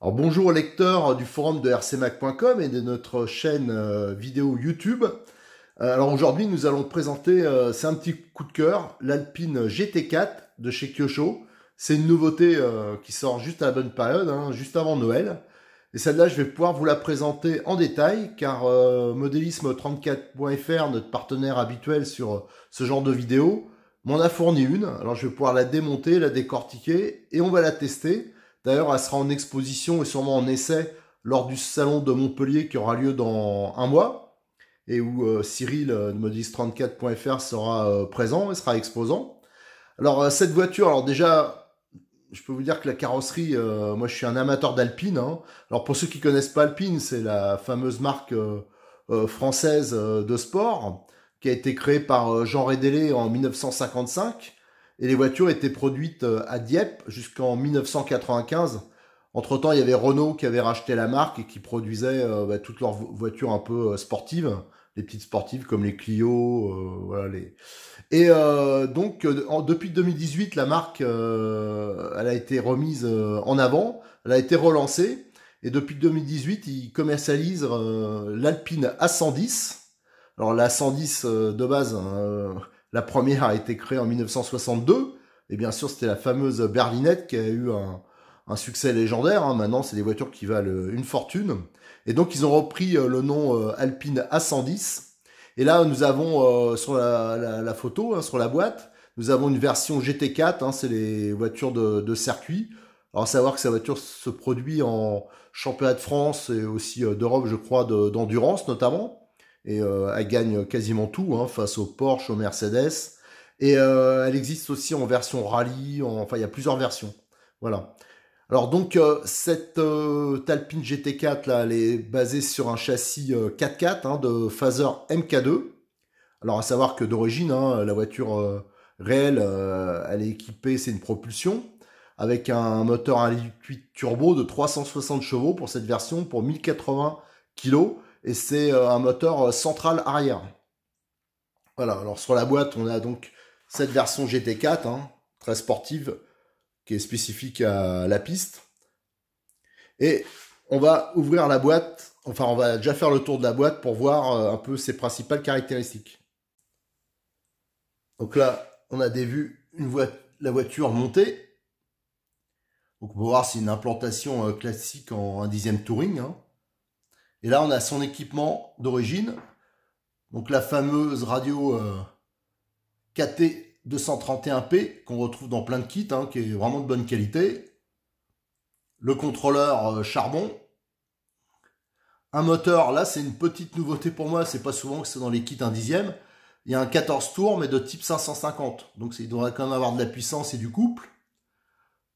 Alors bonjour aux lecteurs du forum de rcmac.com et de notre chaîne euh, vidéo YouTube. Euh, alors aujourd'hui, nous allons présenter, euh, c'est un petit coup de cœur, l'Alpine GT4 de chez Kyosho. C'est une nouveauté euh, qui sort juste à la bonne période, hein, juste avant Noël. Et celle-là, je vais pouvoir vous la présenter en détail, car euh, modélisme34.fr, notre partenaire habituel sur euh, ce genre de vidéos, m'en a fourni une. Alors je vais pouvoir la démonter, la décortiquer, et on va la tester. D'ailleurs, elle sera en exposition et sûrement en essai lors du salon de Montpellier qui aura lieu dans un mois, et où Cyril de modélisme34.fr sera présent et sera exposant. Alors, euh, cette voiture, alors déjà, je peux vous dire que la carrosserie, euh, moi je suis un amateur d'Alpine. Hein. Alors pour ceux qui connaissent pas Alpine, c'est la fameuse marque euh, française de sport qui a été créée par Jean Rédélé en 1955 et les voitures étaient produites à Dieppe jusqu'en 1995. Entre-temps, il y avait Renault qui avait racheté la marque et qui produisait euh, bah, toutes leurs voitures un peu euh, sportives, les petites sportives comme les Clio, euh, voilà les. Et donc depuis 2018, la marque, elle a été remise en avant, elle a été relancée. Et depuis 2018, ils commercialisent l'Alpine A110. Alors la 110 de base, hein, la première a été créée en 1962. Et bien sûr, c'était la fameuse berlinette qui a eu un, un succès légendaire. Hein. Maintenant, c'est des voitures qui valent euh, une fortune. Et donc, ils ont repris euh, le nom euh, Alpine A110. Et là, nous avons sur la, photo, hein, sur la boîte, nous avons une version GT4. Hein. c'est les voitures de, circuit. Alors, savoir que sa voiture se produit en championnat de France et aussi d'Europe, je crois, d'endurance notamment. Et elle gagne quasiment tout face au Porsche, au Mercedes. Et elle existe aussi en version rallye. Enfin, il y a plusieurs versions. Voilà. Alors donc euh, cette alpine euh, Talpine GT4 là, elle est basée sur un châssis 4x4 euh, hein, de Phaser MK2. Alors à savoir que d'origine, hein, la voiture réelle, elle est équipée, c'est une propulsion avec un moteur à liquide turbo de 360 chevaux pour cette version pour 1080 kg et c'est un moteur central arrière. Voilà. Alors sur la boîte, on a donc cette version GT4 hein, très sportive qui est spécifique à la piste. Et on va ouvrir la boîte, enfin on va déjà faire le tour de la boîte pour voir euh, un peu ses principales caractéristiques. Donc là, on a des vues, une la voiture montée. Donc on peut voir c'est une implantation euh, classique en un dixième touring. Hein. Et là, on a son équipement d'origine. Donc la fameuse radio euh, KT 231p qu'on retrouve dans plein de kits, hein, qui est vraiment de bonne qualité. Le contrôleur euh, charbon. Un moteur, là c'est une petite nouveauté pour moi, c'est pas souvent que c'est dans les kits un dixième. Il y a un 14 tours mais de type 550, donc il devrait quand même avoir de la puissance et du couple.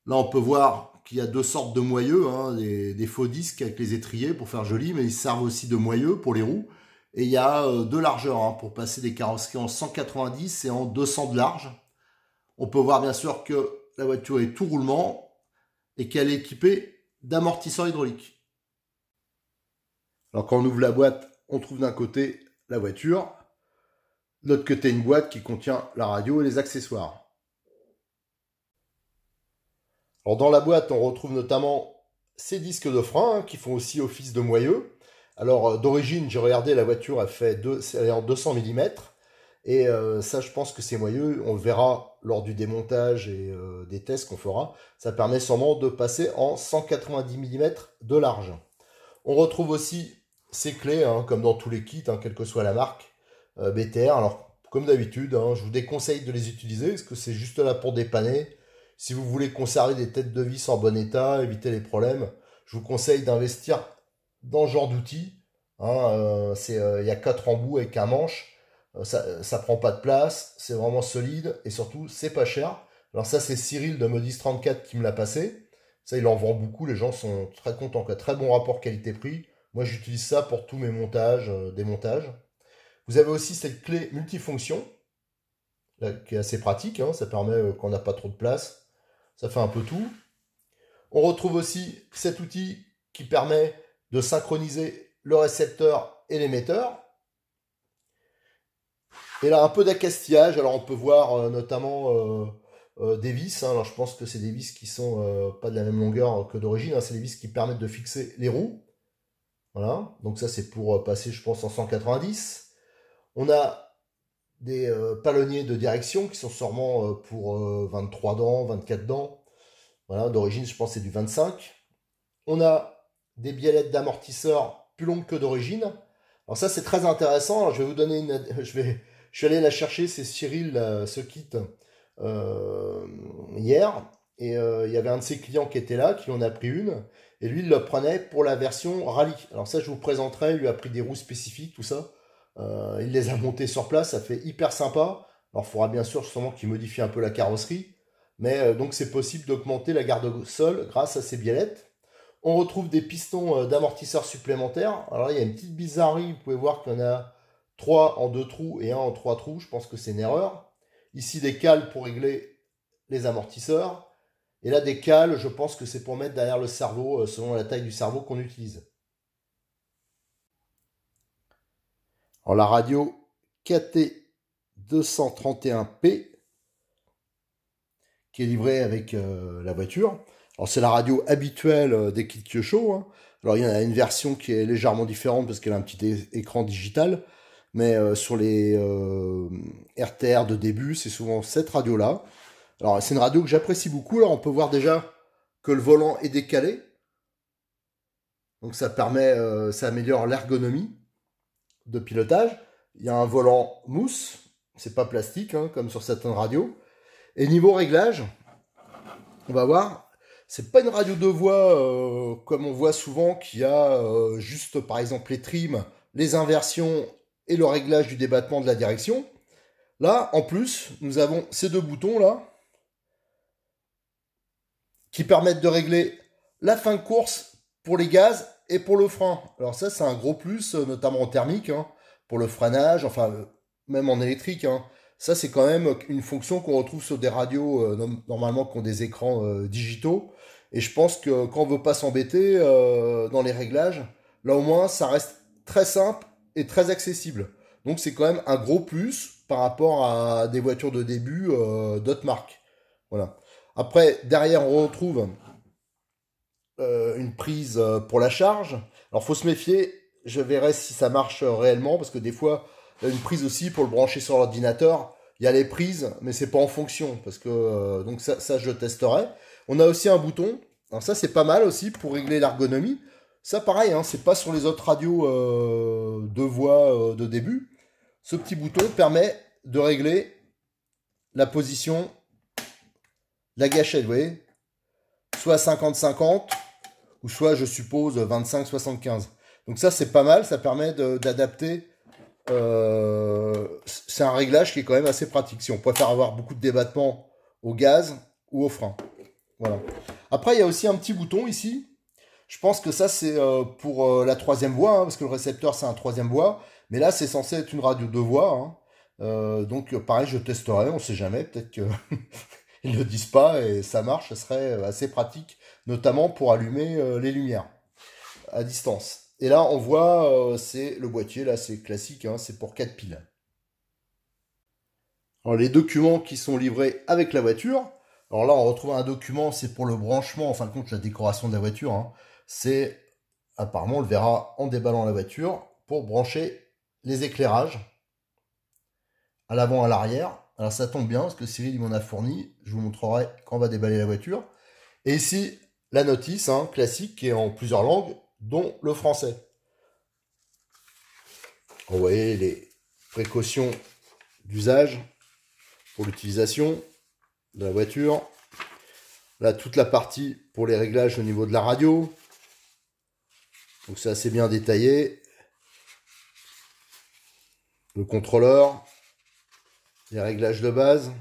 Là on peut voir qu'il y a deux sortes de moyeux, hein, des, des, faux disques avec les étriers pour faire joli, mais ils servent aussi de moyeux pour les roues. Et il y a euh, deux largeurs hein, pour passer des carrosseries en 190 et en 200 de large. On peut voir bien sûr que la voiture est tout roulement et qu'elle est équipée d'amortisseurs hydrauliques. Alors quand on ouvre la boîte, on trouve d'un côté la voiture, de l'autre côté une boîte qui contient la radio et les accessoires. Alors dans la boîte, on retrouve notamment ces disques de frein hein, qui font aussi office de moyeux. Alors euh, d'origine, j'ai regardé, la voiture a fait 200 mm. Et euh, ça, je pense que c'est moyeux. On le verra lors du démontage et euh, des tests qu'on fera. Ça permet sûrement de passer en 190 mm de large. On retrouve aussi ces clés, hein, comme dans tous les kits, hein, quelle que soit la marque BTR. Alors, comme d'habitude, hein, je vous déconseille de les utiliser parce que c'est juste là pour dépanner. Si vous voulez conserver des têtes de vis en bon état, éviter les problèmes, je vous conseille d'investir dans ce genre d'outil. Hein, euh, c'est euh, il y a quatre embouts avec un manche. Euh, ça, ne prend pas de place. C'est vraiment solide et surtout c'est pas cher. Alors ça c'est Cyril de Modis34 qui me l'a passé. Ça il en vend beaucoup. Les gens sont très contents. un Très bon rapport qualité-prix. Moi j'utilise ça pour tous mes montages, démontages. Vous avez aussi cette clé multifonction qui est assez pratique. Hein. ça permet qu'on n'a pas trop de place. Ça fait un peu tout. On retrouve aussi cet outil qui permet de synchroniser le récepteur et l'émetteur. Et là, un peu d'accastillage. Alors, on peut voir euh, notamment euh, euh, des vis. Hein. Alors, je pense que c'est des vis qui sont pas de la même longueur que d'origine. Hein. C'est des vis qui permettent de fixer les roues. Voilà. Donc, ça, c'est pour passer, je pense, en 190. On a des palonniers de direction qui sont sûrement pour 23 dents, 24 dents. Voilà, d'origine, je pense, c'est du 25. On a des biellettes d'amortisseurs plus longues que d'origine. Alors ça c'est très intéressant. je vais vous donner une, je vais, je suis allé la chercher. C'est Cyril euh, ce kit euh, hier et euh, il y avait un de ses clients qui était là, qui en a pris une et lui il le prenait pour la version rallye. Alors ça je vous présenterai. Il lui a pris des roues spécifiques, tout ça. il les a montées sur place. Ça fait hyper sympa. Alors il faudra bien sûr justement qu'il modifie un peu la carrosserie. Mais donc c'est possible d'augmenter la garde sol grâce à ces biellettes. On retrouve des pistons euh, d'amortisseurs supplémentaires. Alors il y a une petite bizarrerie, vous pouvez voir qu'il y en a 3 en 2 trous et 1 en 3 trous, je pense que c'est une erreur. Ici des cales pour régler les amortisseurs. Et là des cales, je pense que c'est pour mettre derrière le cerveau, euh, selon la taille du cerveau qu'on utilise. Alors la radio KT231P, qui est livrée avec euh, la voiture, alors c'est la radio habituelle euh, des Kits Show. Hein. Alors il y en a une version qui est légèrement différente parce qu'elle a un petit écran digital. Mais euh, sur les RTR euh, de début, c'est souvent cette radio-là. Alors c'est une radio que j'apprécie beaucoup. Alors on peut voir déjà que le volant est décalé. Donc ça permet, ça améliore l'ergonomie de pilotage. Il y a un volant mousse, c'est pas plastique hein, comme sur certaines radios. Et niveau réglage, on va voir, c'est pas une radio de voix euh, comme on voit souvent qui a euh, juste par exemple les trims, les inversions et le réglage du débattement de la direction. Là, en plus, nous avons ces deux boutons là qui permettent de régler la fin de course pour les gaz et pour le frein. Alors ça, c'est un gros plus, euh, notamment en thermique, hein, pour le freinage, enfin même en électrique. Hein. Ça, c'est quand même une fonction qu'on retrouve sur des radios euh, normalement qui ont des écrans euh, digitaux. Et je pense que quand on veut pas s'embêter euh, dans les réglages, là au moins, ça reste très simple et très accessible. Donc c'est quand même un gros plus par rapport à des voitures de début d'autres marques. Voilà. Après, derrière, on retrouve une prise pour la charge. Alors faut se méfier. Je verrai si ça marche réellement parce que des fois, une prise aussi pour le brancher sur l'ordinateur. Il y a les prises, mais c'est pas en fonction parce que euh, donc ça, ça je testerai. On a aussi un bouton. ça c'est pas mal aussi pour régler l'ergonomie. Ça pareil, hein, c'est pas sur les autres radios euh, de voix euh, de début. Ce petit bouton permet de régler la position la gâchette, vous voyez Soit 50-50, ou soit je suppose 25-75. Donc ça c'est pas mal, ça permet d'adapter euh, c'est un réglage qui est quand même assez pratique. Si on préfère avoir beaucoup de débattement au gaz ou au frein. Voilà. Après, il y a aussi un petit bouton ici. Je pense que ça, c'est euh, pour euh, la troisième voie, hein, parce que le récepteur, c'est un troisième voie. Mais là, c'est censé être une radio de voix hein. donc, pareil, je testerai, on sait jamais. Peut-être qu'ils ne le disent pas et ça marche. Ce serait assez pratique, notamment pour allumer les lumières à distance. Et là, on voit, euh, c'est le boîtier, là, c'est classique, hein, c'est pour 4 piles. Alors, les documents qui sont livrés avec la voiture. Alors là, on retrouve un document, c'est pour le branchement, en fin de compte, la décoration de la voiture. Hein. C'est, apparemment, on le verra en déballant la voiture, pour brancher les éclairages à l'avant, à l'arrière. Alors ça tombe bien, parce que Cyril m'en a fourni. Je vous montrerai quand on va déballer la voiture. Et ici, la notice hein, classique qui est en plusieurs langues dont le français. Vous voyez les précautions d'usage pour l'utilisation de la voiture. Là, toute la partie pour les réglages au niveau de la radio. Donc c'est assez bien détaillé. Le contrôleur, les réglages de base.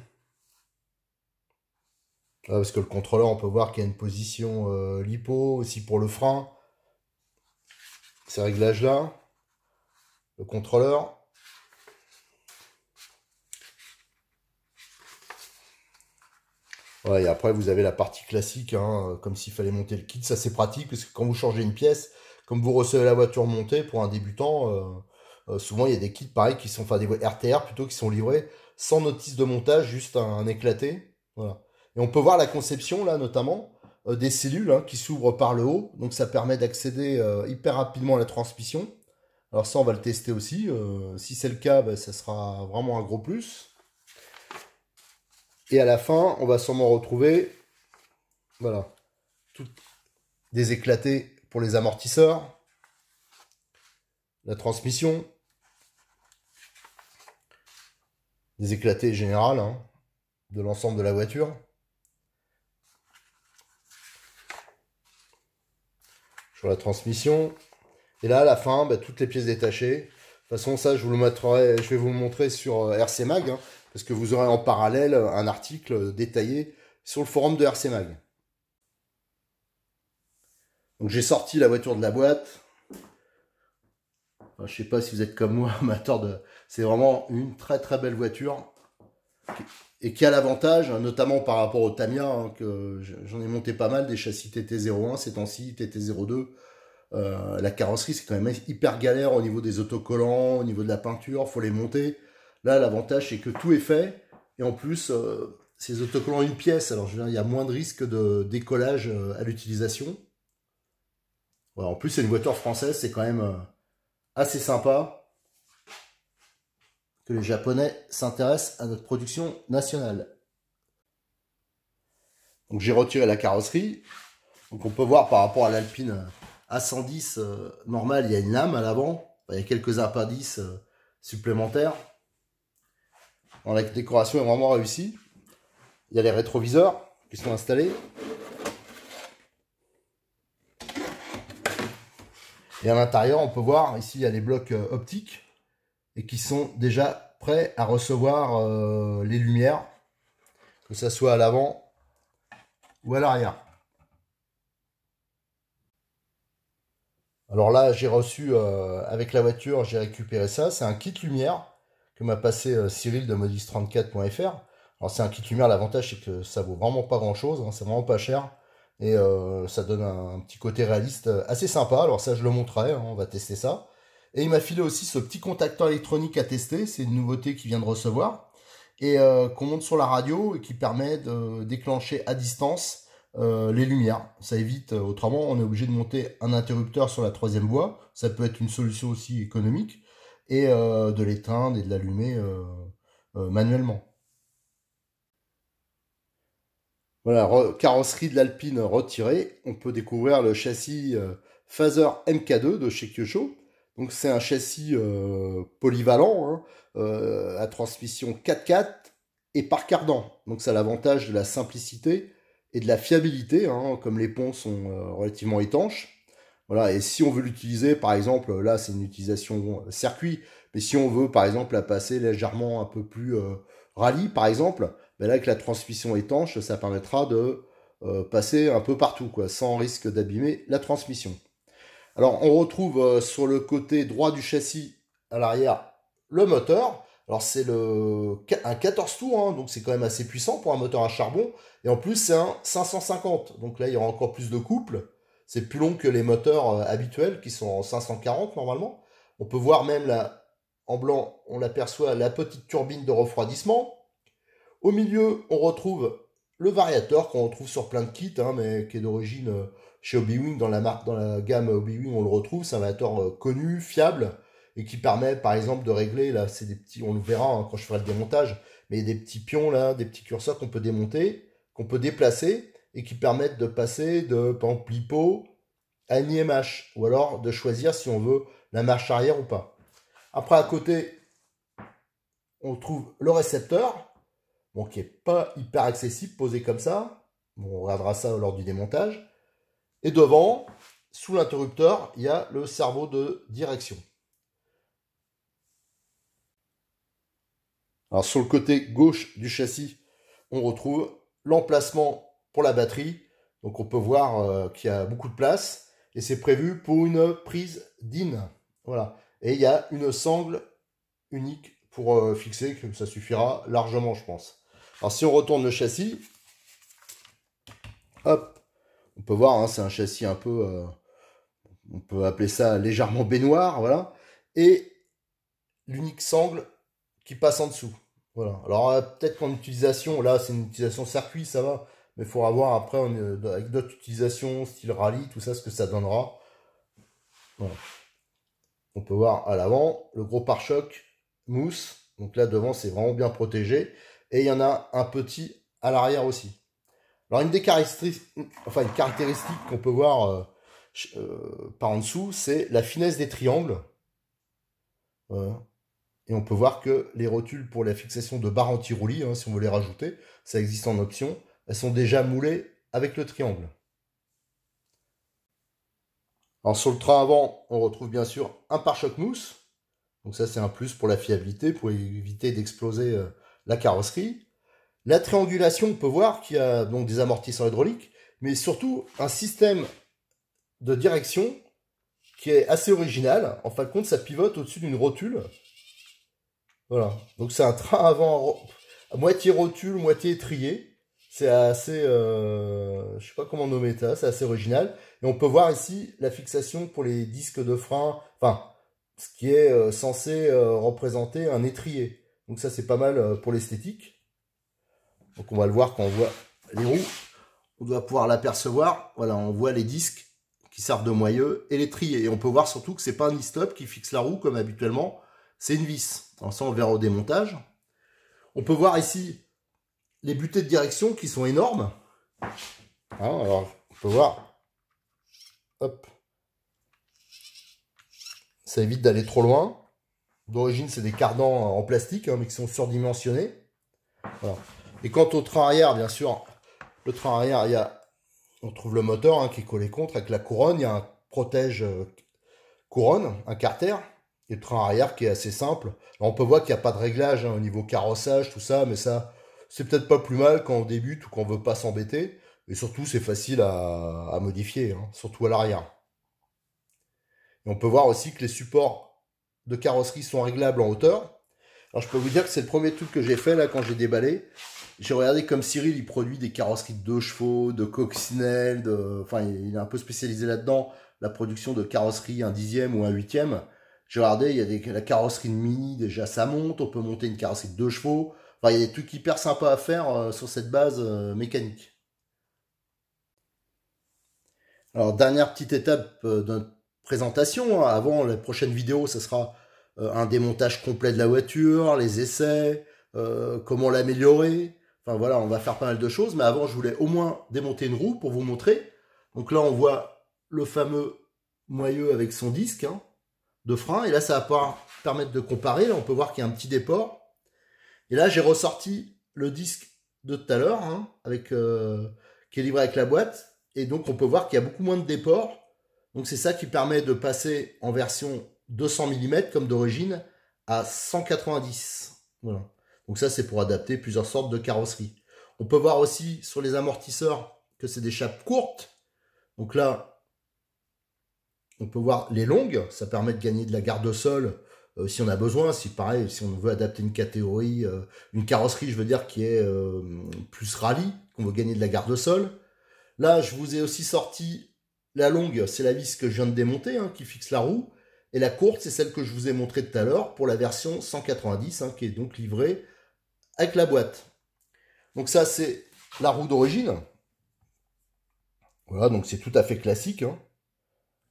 Ah, parce que le contrôleur, on peut voir qu'il y a une position euh, lipo aussi pour le frein ces réglages-là, le contrôleur. Ouais et après, vous avez la partie classique, hein, comme s'il fallait monter le kit. Ça, c'est pratique, parce que quand vous changez une pièce, comme vous recevez la voiture montée, pour un débutant, euh, euh, souvent, il y a des kits, pareil, qui sont, enfin, des RTR plutôt, qui sont livrés sans notice de montage, juste un, un éclaté. Voilà. Et on peut voir la conception, là, notamment. Euh, des cellules hein, qui s'ouvrent par le haut. Donc ça permet d'accéder euh, hyper rapidement à la transmission. Alors ça, on va le tester aussi. Euh, si c'est le cas, ben, ça sera vraiment un gros plus. Et à la fin, on va sûrement retrouver voilà, tout, des éclatés pour les amortisseurs, la transmission, des éclatés générales hein, de l'ensemble de la voiture. la transmission. Et là, à la fin, bah, toutes les pièces détachées. De façon, ça, je, vous le mettrai, je vais vous montrer sur euh, RC Mag, hein, parce que vous aurez en parallèle euh, un article euh, détaillé sur le forum de RC Mag. Donc j'ai sorti la voiture de la boîte. je sais pas si vous êtes comme moi, amateur de. C'est vraiment une très très belle voiture et qui a l'avantage, hein, notamment par rapport au Tamiya, hein, que j'en ai monté pas mal, des châssis TT01 ces temps-ci, TT02. Euh, la carrosserie, c'est quand même hyper galère au niveau des autocollants, au niveau de la peinture, faut les monter. Là, l'avantage, c'est que tout est fait. Et en plus, euh, ces autocollants une pièce, alors je veux il y a moins de risque de décollage euh, à l'utilisation. en plus, c'est une voiture française, c'est quand même assez sympa que les Japonais s'intéressent à notre production nationale. Donc j'ai retiré la carrosserie. Donc on peut voir par rapport à l'Alpine A110 euh, normal il y a une lame à l'avant. il y a quelques appendices euh, supplémentaires. la décoration est vraiment réussie. Il y a les rétroviseurs qui sont installés. Et à l'intérieur, on peut voir, ici, il y a les blocs euh, optiques et qui sont déjà prêts à recevoir euh, les lumières, que ça soit à l'avant ou à l'arrière. Alors là, j'ai reçu euh, avec la voiture, j'ai récupéré ça. C'est un kit lumière que m'a passé euh, Cyril de modis34.fr. Alors c'est un kit lumière, l'avantage c'est que ça vaut vraiment pas grand chose, hein. c'est vraiment pas cher. Et ça donne un, petit côté réaliste assez sympa. Alors ça je le montrerai, hein. on va tester ça. Et il m'a filé aussi ce petit contacteur électronique à tester. C'est une nouveauté qu'il vient de recevoir et euh, qu'on monte sur la radio et qui permet de déclencher à distance euh, les lumières. Ça évite, euh, autrement, on est obligé de monter un interrupteur sur la troisième voie. Ça peut être une solution aussi économique et de l'éteindre et de l'allumer manuellement. Voilà, carrosserie de l'Alpine retirée. On peut découvrir le châssis Phaser MK2 de chez Kyosho donc c'est un châssis euh, polyvalent hein, euh, à transmission 4x4 et par cardan. Donc ça a l'avantage de la simplicité et de la fiabilité, hein, comme les ponts sont euh, relativement étanches. Voilà, et si on veut l'utiliser, par exemple, là c'est une utilisation circuit, mais si on veut par exemple la passer légèrement un peu plus rallye, par exemple, ben là avec la transmission étanche, ça permettra de passer un peu partout, sans risque d'abîmer la transmission. Alors on retrouve euh, sur le côté droit du châssis à l'arrière le moteur. Alors c'est un 14 tours, hein, donc c'est quand même assez puissant pour un moteur à charbon. Et en plus c'est un 550, donc là il y aura encore plus de couple. C'est plus long que les moteurs euh, habituels qui sont en 540 normalement. On peut voir même là en blanc, on l'aperçoit, la petite turbine de refroidissement. Au milieu, on retrouve le variateur qu'on retrouve sur plein de kits, hein, mais qui est d'origine euh, chez Obi-Wing, dans la marque, dans la gamme Obi-Wing, on le retrouve. C'est un vecteur euh, connu, fiable, et qui permet, par exemple, de régler, là, c'est des petits, on le verra hein, quand je ferai le démontage, mais des petits pions, là, des petits curseurs qu'on peut démonter, qu'on peut déplacer, et qui permettent de passer de, par à NIMH, ou alors de choisir si on veut la marche arrière ou pas. Après, à côté, on trouve le récepteur, bon, qui n'est pas hyper accessible, posé comme ça. on regardera ça lors du démontage. Et devant, sous l'interrupteur, il y a le cerveau de direction. Alors sur le côté gauche du châssis, on retrouve l'emplacement pour la batterie. Donc on peut voir euh, qu'il y a beaucoup de place. Et c'est prévu pour une prise DIN. Voilà. Et il y a une sangle unique pour euh, fixer, que ça suffira largement, je pense. Alors si on retourne le châssis, hop, on peut voir, hein, c'est un châssis un peu, euh, on peut appeler ça légèrement baignoire, voilà. Et l'unique sangle qui passe en dessous. Voilà. Alors euh, peut-être qu'en utilisation, là c'est une utilisation circuit, ça va, mais il faudra voir après euh, avec d'autres utilisations, style rallye, tout ça, ce que ça donnera. On peut voir à l'avant le gros pare-choc mousse. Donc là devant c'est vraiment bien protégé. Et il y en a un petit à l'arrière aussi. Alors une des caractéristiques, caractéristique qu'on peut voir euh, euh, par en dessous, c'est la finesse des triangles. Hein. Et on peut voir que les rotules pour la fixation de barres anti-roulis, hein, si on veut les rajouter, ça existe en option, elles sont déjà moulées avec le triangle. Alors sur le train avant, on retrouve bien sûr un pare-choc mousse. Donc ça c'est un plus pour la fiabilité, pour éviter d'exploser euh, la carrosserie. La triangulation, on peut voir qu'il y a donc des amortisseurs hydrauliques, mais surtout un système de direction qui est assez original. En fin de compte, ça pivote au-dessus d'une rotule. Voilà. Donc c'est un train avant à moitié rotule, moitié étrier. C'est assez, euh, je sais pas comment nommer ça, c'est assez original. Et on peut voir ici la fixation pour les disques de frein, enfin, ce qui est euh, censé euh, représenter un étrier. Donc ça c'est pas mal pour l'esthétique. Donc on va le voir quand on voit les roues. On doit pouvoir l'apercevoir. Voilà, on voit les disques qui servent de moyeu et les trier. Et on peut voir surtout que c'est pas un e-stop qui fixe la roue comme habituellement, c'est une vis. ça, on verra au démontage. On peut voir ici les butées de direction qui sont énormes. Hein, alors, on peut voir. Hop. Ça évite d'aller trop loin. D'origine, c'est des cardans en plastique, hein, mais qui sont surdimensionnés. Voilà. Et quant au train arrière, bien sûr, le train arrière, il y a, on trouve le moteur hein, qui est collé contre avec la couronne. Il y a un protège euh, couronne, un carter. Et le train arrière qui est assez simple. on peut voir qu'il n'y a pas de réglage hein, au niveau carrossage, tout ça, mais ça, c'est peut-être pas plus mal quand on débute ou qu'on veut pas s'embêter. Et surtout, c'est facile à, modifier, hein, surtout à l'arrière. on peut voir aussi que les supports de carrosserie sont réglables en hauteur. Alors je peux vous dire que c'est le premier truc que j'ai fait là quand j'ai déballé. J'ai regardé comme Cyril, il produit des carrosseries de deux chevaux, de coccinelles, enfin, il est un peu spécialisé là-dedans, la production de carrosseries un dixième ou un huitième. J'ai regardé, il y a la carrosserie de mini, déjà ça monte, on peut monter une carrosserie de deux chevaux. Enfin, il y a des trucs hyper sympas à faire euh, sur cette base euh, mécanique. Alors, dernière petite étape euh, de présentation. Hein. Avant la prochaine vidéo, ce sera un démontage complet de la voiture, les essais, comment l'améliorer. Enfin voilà, on va faire pas mal de choses, mais avant, je voulais au moins démonter une roue pour vous montrer. Donc là, on voit le fameux moyeu avec son disque hein, de frein. Et là, ça va pouvoir permettre de comparer. Là, on peut voir qu'il y a un petit déport. Et là, j'ai ressorti le disque de tout à l'heure, hein, avec, euh, qui est livré avec la boîte. Et donc, on peut voir qu'il y a beaucoup moins de déport. Donc, c'est ça qui permet de passer en version 200 mm comme d'origine à 190. Voilà. Donc ça, c'est pour adapter plusieurs sortes de carrosseries. On peut voir aussi sur les amortisseurs que c'est des chapes courtes. Donc là, on peut voir les longues. Ça permet de gagner de la garde au sol euh, si on a besoin. Si pareil, si on veut adapter une catégorie, euh, une carrosserie, je veux dire, qui est euh, plus rallye, qu'on veut gagner de la garde au sol. Là, je vous ai aussi sorti la longue, c'est la vis que je viens de démonter, hein, qui fixe la roue. Et la courte, c'est celle que je vous ai montrée tout à l'heure pour la version 190, hein, qui est donc livrée avec la boîte. Donc ça, c'est la roue d'origine. Voilà, donc c'est tout à fait classique hein,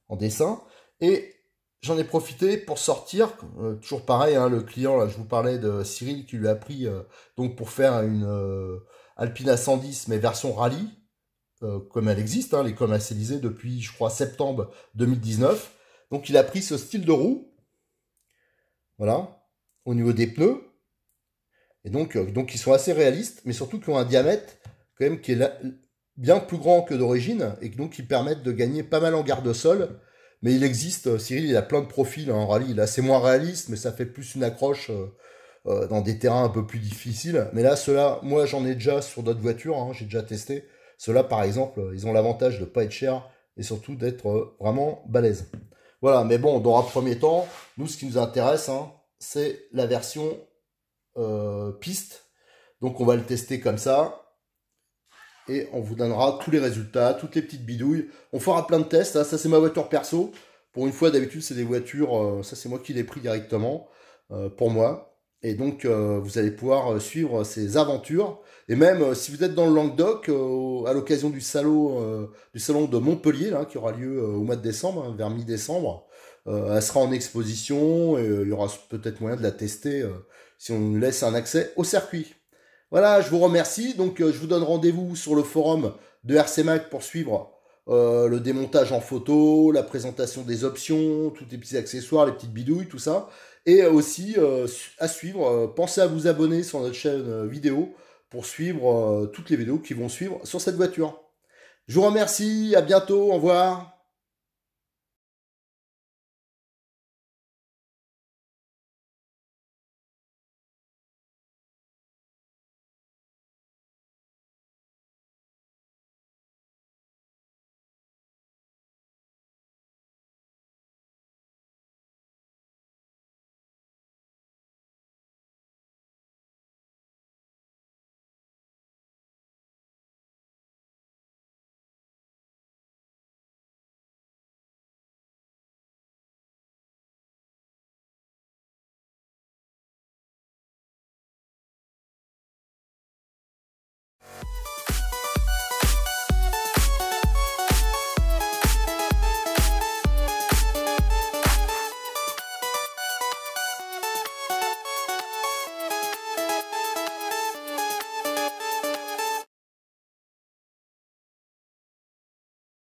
en dessin. Et j'en ai profité pour sortir, euh, toujours pareil, hein, le client, là, je vous parlais de Cyril qui lui a pris, euh, donc pour faire une euh, Alpina 110 mais version rallye, comme elle existe, les hein, elle commercialisée depuis, je crois, septembre 2019. Donc il a pris ce style de roue, voilà, au niveau des pneus. Et donc, euh, donc ils sont assez réalistes, mais surtout qui ont un diamètre quand même qui est bien plus grand que d'origine et donc qui permettent de gagner pas mal en garde-sol. Mais il existe, euh, Cyril, il a plein de profils hein, en rallye. Là, c'est moins réaliste, mais ça fait plus une accroche euh, dans des terrains un peu plus difficiles. Mais là, ceux-là, moi, j'en ai déjà sur d'autres voitures, hein, j'ai déjà testé. Ceux-là, par exemple, ils ont l'avantage de pas être chers et surtout d'être vraiment balèzes. Voilà, mais bon, dans un premier temps, nous, ce qui nous intéresse, hein, c'est la version euh, piste, Donc on va le tester comme ça. Et on vous donnera tous les résultats, toutes les petites bidouilles. On fera plein de tests. Hein. Ça c'est ma voiture perso. Pour une fois d'habitude c'est des voitures, euh, ça c'est moi qui les pris directement euh, pour moi. Et donc vous allez pouvoir suivre ces aventures. Et même si vous êtes dans le Languedoc, à l'occasion du, salon, du salon de Montpellier, là, qui aura lieu au mois de décembre, hein, vers mi-décembre, elle sera en exposition et il y aura peut-être moyen de la tester si on laisse un accès au circuit. Voilà, je vous remercie. Donc, euh, je vous donne rendez-vous sur le forum de RCMAC pour suivre euh, le démontage en photo, la présentation des options, tous les petits accessoires, les petites bidouilles, tout ça. Et euh, aussi, à suivre, pensez à vous abonner sur notre chaîne vidéo pour suivre toutes les vidéos qui vont suivre sur cette voiture. Je vous remercie, à bientôt, au revoir.